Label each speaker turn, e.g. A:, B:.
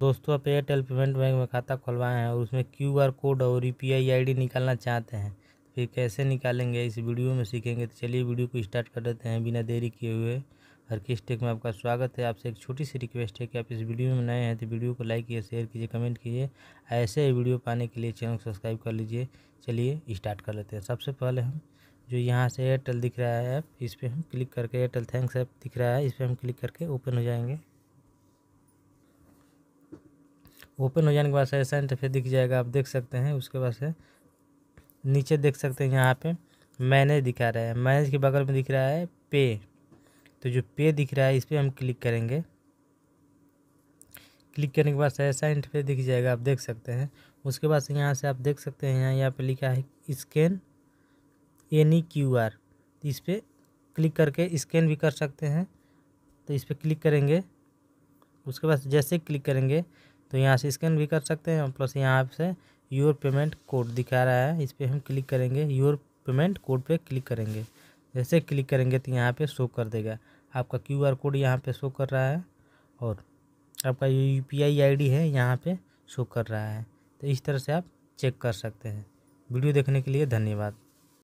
A: दोस्तों आप Airtel payment bank में खाता खुलवाए हैं और उसमें क्यू आर कोड और U P I I D निकालना चाहते हैं फिर कैसे निकालेंगे इस वीडियो में सीखेंगे तो चलिए वीडियो को स्टार्ट कर देते हैं बिना देरी किए हुए हर किस टेक में आपका स्वागत है आपसे एक छोटी सी रिक्वेस्ट है कि आप इस वीडियो में नए हैं तो वीडियो को लाइक कीजिए शेयर कीजिए कमेंट कीजिए ऐसे ही वीडियो पाने के लिए चैनल को सब्सक्राइब कर लीजिए चलिए स्टार्ट कर लेते हैं सबसे पहले हम जो यहाँ से एयरटेल दिख रहा है ऐप इस पर हम क्लिक करके एयरटेल थैंक्स ऐप दिख रहा है इस पर हम क्लिक करके ओपन हो जाएंगे ओपन हो जाने के बाद से ऐसा इंटरफेस दिख जाएगा आप देख सकते हैं उसके बाद से नीचे देख सकते हैं यहाँ पे मैनेज दिखा रहा है मैनेज के बगल में दिख रहा है पे तो जो पे दिख रहा है इस पर हम क्लिक करेंगे क्लिक करने के बाद से ऐसा इंटरफेस दिख जाएगा आप देख सकते हैं उसके बाद से यहाँ से आप देख सकते हैं यहाँ यहाँ पर लिखा है स्कैन एनी क्यू आर इस पर क्लिक करके स्कैन भी कर सकते हैं तो इस पर क्लिक करेंगे उसके बाद जैसे क्लिक करेंगे तो यहाँ से स्कैन भी कर सकते हैं प्लस यहाँ आपसे योर पेमेंट कोड दिखा रहा है इस पर हम क्लिक करेंगे योर पेमेंट कोड पे क्लिक करेंगे जैसे क्लिक करेंगे तो यहाँ पे शो कर देगा आपका क्यू आर कोड यहाँ पे शो कर रहा है और आपका U P I I D है यहाँ पे शो कर रहा है तो इस तरह से आप चेक कर सकते हैं वीडियो देखने के लिए धन्यवाद